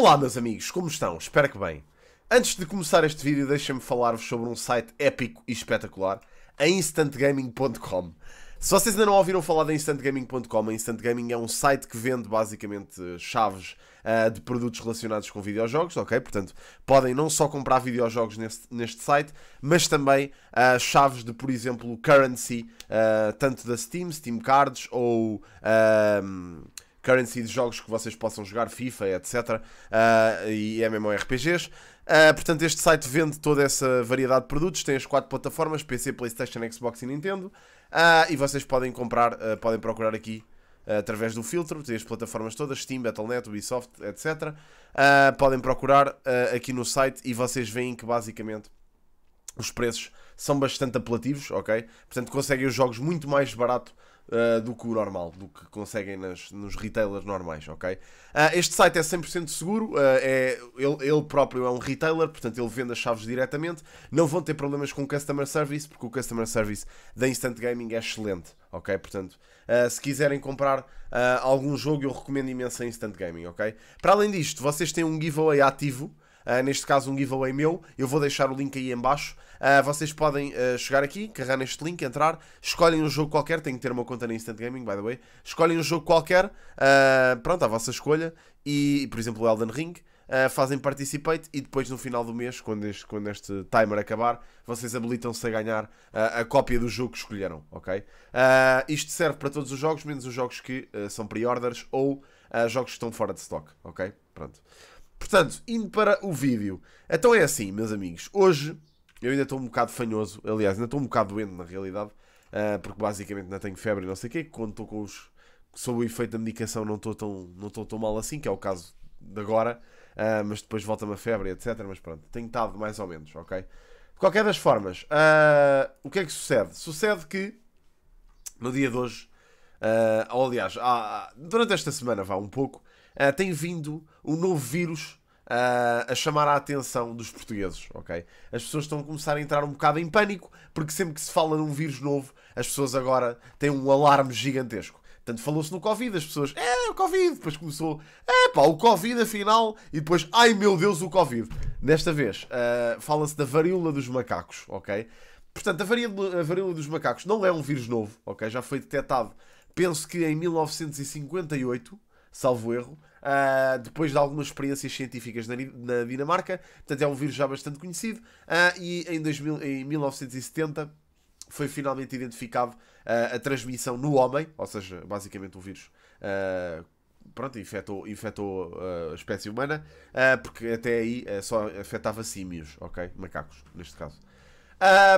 Olá meus amigos, como estão? Espero que bem. Antes de começar este vídeo, deixem-me falar-vos sobre um site épico e espetacular, a instantgaming.com. Se vocês ainda não ouviram falar da instantgaming.com, a Instant Gaming é um site que vende basicamente chaves uh, de produtos relacionados com videojogos, ok? Portanto, podem não só comprar videojogos neste, neste site, mas também uh, chaves de, por exemplo, currency, uh, tanto da Steam, Steam Cards ou... Ehm, currency de jogos que vocês possam jogar, FIFA, etc. Uh, e MMORPGs. Uh, ah, portanto, este site vende toda essa variedade de produtos. Tem as quatro plataformas: PC, PlayStation, Xbox e Nintendo. Uh, e vocês podem comprar, uh, podem procurar aqui através do filtro, tem as plataformas todas, Steam, Battle.net, Ubisoft, etc. Uh, podem procurar uh, aqui no site e vocês veem que basicamente os preços são bastante apelativos, ok? Portanto, conseguem os jogos muito mais barato eh, do que o normal, do que conseguem nas, nos retailers normais, ok? Uh, este site é 100% seguro, uh, é, ele, ele, próprio é um retailer, portanto ele vende as chaves diretamente, não vão ter problemas com o customer service, porque o customer service da Instant Gaming é excelente, ok? Portanto, eh, se quiserem comprar algum jogo, eu recomendo imenso a Instant Gaming, ok? Para além disto, vocês têm um giveaway ativo, ah, neste caso um giveaway meu, eu vou deixar o link aí embaixo. Uh, ah, vocês podem uh, chegar aqui, carregar neste link, entrar, escolhem um jogo qualquer, tenho que ter uma conta na Instant Gaming, by the way, escolhem um jogo qualquer, pronto, à vossa escolha, e, por exemplo, o Elden Ring, Uh, fazem participate e depois no final do mês, quando este, quando este timer acabar, vocês habilitam-se a ganhar uh, a cópia do jogo que escolheram, ok? Uh, isto serve para todos os jogos, menos os jogos que são pre-orders ou jogos que estão fora de stock, ok? Pronto. Portanto, indo para o vídeo. Então é assim, meus amigos. Hoje eu ainda estou um bocado fanhoso. Aliás, ainda estou um bocado doente, na realidade. Uh, porque basicamente ainda tenho febre e não sei o quê. Quando estou com os... Sob o efeito da medicação não estou tão, não estou tão mal assim, que é o caso de agora. Uh, mas depois volta-me a febre, etc. Mas pronto, tenho estado mais ou menos, ok? De qualquer das formas, uh, o que é que sucede? Sucede que no dia de hoje, uh, ou aliás, há, durante esta semana, vá um pouco, uh, tem vindo um novo vírus uh, a chamar a atenção dos portugueses, ok? As pessoas estão a começar a entrar um bocado em pânico, porque sempre que se fala num vírus novo, as pessoas agora têm um alarme gigantesco. Portanto, falou-se no Covid, as pessoas, é, o Covid, depois começou, é pá, o Covid afinal, e depois, ai meu Deus, o Covid. Desta vez, uh, fala-se da varíola dos macacos, ok? Portanto, a varíola, a varíola dos macacos não é um vírus novo, ok? Já foi detectado, penso que em 1958, salvo erro, uh, depois de algumas experiências científicas na, na, Dinamarca. Portanto, é um vírus já bastante conhecido. Uh, e em, 2000, em 1970 foi finalmente identificado uh, a transmissão no homem, ou seja, basicamente o vírus pronto, infectou, infectou uh, a espécie humana, uh, porque até aí uh, só afetava símios, ok? Macacos, neste caso.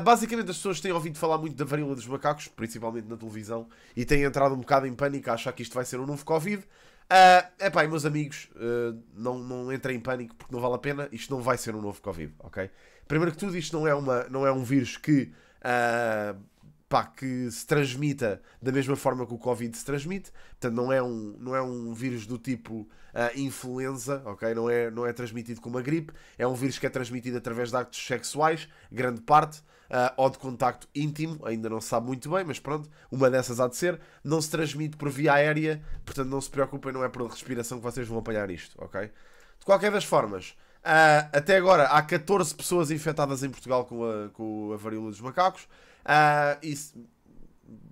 basicamente, as pessoas têm ouvido falar muito da varíola dos macacos, principalmente na televisão, e têm entrado um bocado em pânico a achar que isto vai ser um novo Covid. Uh, epá, e meus amigos, uh, não, não entrem em pânico porque não vale a pena. Isto não vai ser um novo Covid, ok? Primeiro que tudo, isto não é, uma, não é um vírus que uh, pá, que se transmita da mesma forma que o Covid se transmite. Portanto, não é um, não é um vírus do tipo uh, influenza, ok? Não é, não é transmitido como uma gripe. É um vírus que é transmitido através de actos sexuais, grande parte, uh, ou de contacto íntimo, ainda não se sabe muito bem, mas pronto, uma dessas há de ser. Não se transmite por via aérea, portanto não se preocupem, não é por respiração que vocês vão apanhar isto, ok? De qualquer das formas... Uh, até agora há 14 pessoas infectadas em Portugal com a, com a varíola dos macacos. Uh, ah, e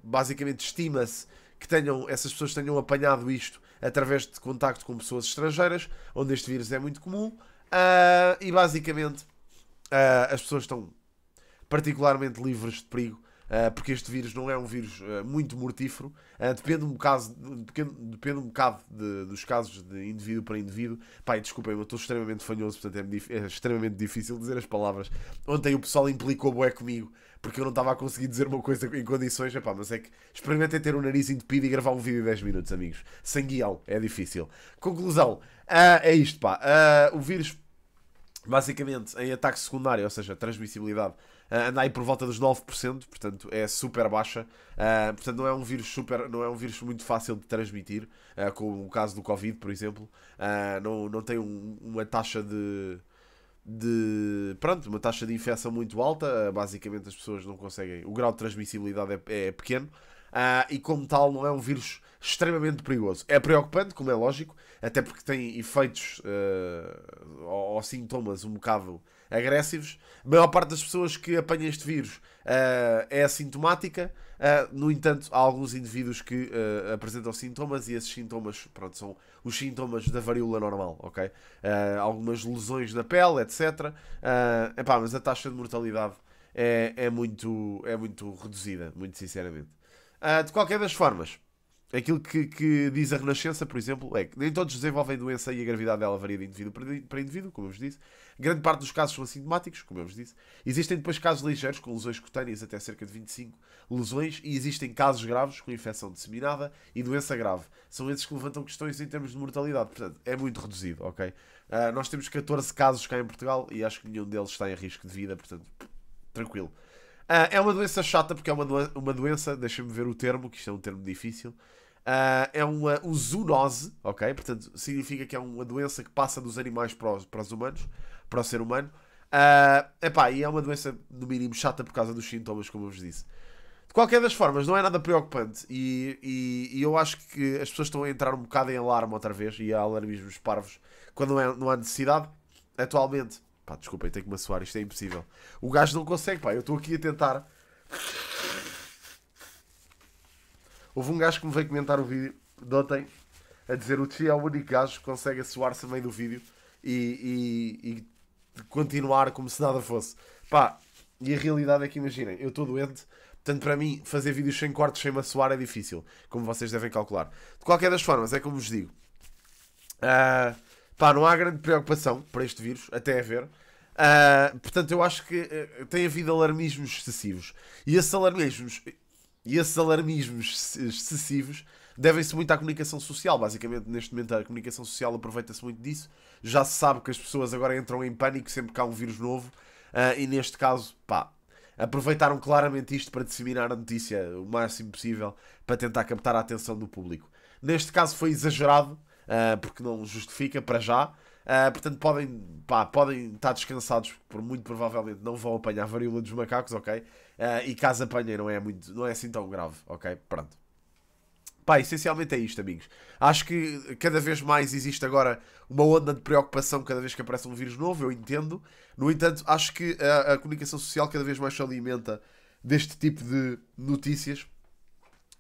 basicamente estima-se que tenham, essas pessoas tenham apanhado isto através de contacto com pessoas estrangeiras, onde este vírus é muito comum, uh, e basicamente uh, as pessoas estão particularmente livres de perigo ah, porque este vírus não é um vírus ah, muito mortífero, ah, depende um bocado, depende um bocado de, dos casos de indivíduo para indivíduo. Pai, desculpem, eu estou extremamente fanhoso, portanto é, é, extremamente difícil dizer as palavras. Ontem o pessoal implicou boé comigo porque eu não estava a conseguir dizer uma coisa em condições, epá, mas é que experimentem ter o um nariz entupido e gravar um vídeo em 10 minutos, amigos. Sem guião, é difícil. Conclusão, uh, é isto, pá. Uh, o vírus, basicamente, em ataque secundário, ou seja, transmissibilidade, anda aí por volta dos 9%, portanto é super baixa. Uh, portanto, não é um vírus super, não é um vírus muito fácil de transmitir, uh, como o caso do Covid, por exemplo. Ah, não, não tem um, uma taxa de de pronto, uma taxa de infecção muito alta, basicamente as pessoas não conseguem, o grau de transmissibilidade é, é pequeno uh, e como tal não é um vírus extremamente perigoso. É preocupante, como é lógico, até porque tem efeitos uh, ou, ou, sintomas um bocado agressivos. A maior parte das pessoas que apanha este vírus uh, é assintomática. Uh, no entanto, há alguns indivíduos que uh, apresentam sintomas e esses sintomas pronto, são os sintomas da varíola normal, ok? algumas lesões na pele, etc. Uh, epá, mas a taxa de mortalidade é, é, muito, é muito reduzida, muito sinceramente. de qualquer das formas, Aquilo que, que, diz a Renascença, por exemplo, é que nem todos desenvolvem doença e a gravidade dela varia de indivíduo para indivíduo, como eu vos disse. Grande parte dos casos são assintomáticos, como eu vos disse. Existem depois casos ligeiros, com lesões cutâneas até cerca de 25 lesões, e existem casos graves, com infecção disseminada e doença grave. São esses que levantam questões em termos de mortalidade, portanto, é muito reduzido, ok? Uh, nós temos 14 casos cá em Portugal e acho que nenhum deles está em risco de vida, portanto, tranquilo. Uh, é uma doença chata, porque é uma, do uma doença, deixa-me ver o termo, que isto é um termo difícil. Uh, é uma zoonose, ok? Portanto, significa que é uma doença que passa dos animais para os, para os humanos, para o ser humano. Uh, epá, e é uma doença, no mínimo, chata por causa dos sintomas, como eu vos disse. De qualquer das formas, não é nada preocupante e, e, e, eu acho que as pessoas estão a entrar um bocado em alarme outra vez e há alarmismos parvos quando não, é, não há necessidade. Atualmente, Pá, desculpem, tenho que me assoar, isto é impossível. O gajo não consegue, pá, eu estou aqui a tentar. Houve um gajo que me veio comentar o vídeo de ontem a dizer o Tchi é o único gajo que consegue assoar-se a meio do vídeo e, e, e, continuar como se nada fosse. Pá, e a realidade é que imaginem, eu estou doente, portanto para mim fazer vídeos sem cortes, sem me assoar é difícil, como vocês devem calcular. De qualquer das formas, é como vos digo. Uh, Pá, não há grande preocupação para este vírus, até a é ver. Uh, portanto, eu acho que uh, tem havido alarmismos excessivos. E esses alarmismos, e esses alarmismos excessivos devem-se muito à comunicação social. Basicamente, neste momento, a comunicação social aproveita-se muito disso. Já se sabe que as pessoas agora entram em pânico sempre que há um vírus novo. Uh, e neste caso, pá, aproveitaram claramente isto para disseminar a notícia o máximo possível para tentar captar a atenção do público. Neste caso foi exagerado, uh, porque não justifica para já. Uh, portanto, podem, pá, podem estar descansados, por muito provavelmente não vão apanhar a varíola dos macacos, ok? Uh, e caso apanhem, não é, muito, não é assim tão grave, ok? Pronto. Pá, essencialmente é isto, amigos. Acho que cada vez mais existe agora uma onda de preocupação cada vez que aparece um vírus novo, eu entendo. No entanto, acho que a, a comunicação social cada vez mais se alimenta deste tipo de notícias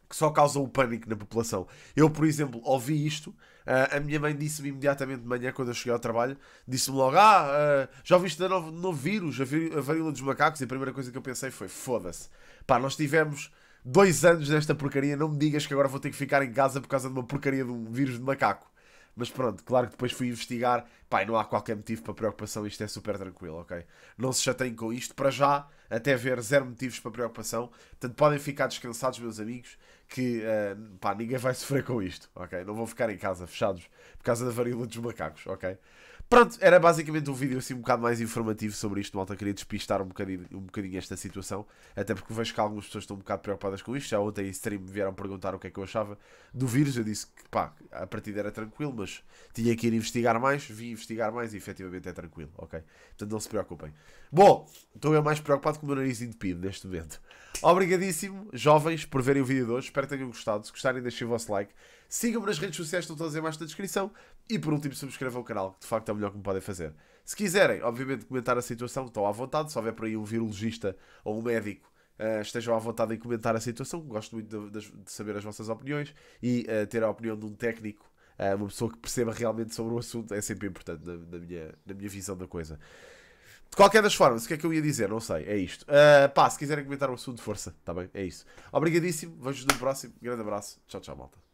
que só causam um pânico na população. Eu, por exemplo, ouvi isto, uh, a minha mãe disse-me imediatamente de manhã, quando eu cheguei ao trabalho, disse-me logo: Ah, uh, já ouviste o novo, novo vírus, a, vir, a varíola dos macacos? E a primeira coisa que eu pensei foi: Foda-se, pá, nós tivemos dois anos nesta porcaria, não me digas que agora vou ter que ficar em casa por causa de uma porcaria de um vírus de macaco. Mas pronto, claro que depois fui investigar. Pai, não há qualquer motivo para preocupação, isto é super tranquilo, ok? Não se chateiem com isto. Para já, até ver zero motivos para preocupação. Portanto, podem ficar descansados, meus amigos, que uh, pá, ninguém vai sofrer com isto, ok? Não vão ficar em casa fechados por causa da varíola dos macacos, ok? Pronto, era basicamente um vídeo assim um bocado mais informativo sobre isto, malta. Queria despistar um bocadinho, um bocadinho esta situação, até porque vejo que algumas pessoas estão um bocado preocupadas com isto. Já ontem em stream me vieram perguntar o que é que eu achava do vírus. Eu disse que, pá, a partida era tranquilo, mas tinha que ir investigar mais. Vi investigar mais e efetivamente é tranquilo, ok? Portanto, não se preocupem. Bom, estou eu mais preocupado com o meu nariz entupido neste momento. Obrigadíssimo, jovens, por verem o vídeo de hoje. Espero que tenham gostado. Se gostarem, deixem o vosso like. Sigam-me nas redes sociais, estão todas em baixo da descrição. E por último, subscrevam o canal, que de facto é o melhor que me podem fazer. Se quiserem, obviamente, comentar a situação, estão à vontade. Se houver por aí um virologista ou um médico, uh, estejam à vontade em comentar a situação. Gosto muito de, de saber as vossas opiniões e uh, ter a opinião de um técnico, eh, uma pessoa que perceba realmente sobre o assunto, é sempre importante na, na, minha, na minha visão da coisa. De qualquer das formas, o que é que eu ia dizer? Não sei, é isto. Uh, pá, se quiserem comentar o assunto, força, está bem? É isso. Obrigadíssimo, vejo-vos no próximo. Grande abraço, tchau, tchau, malta.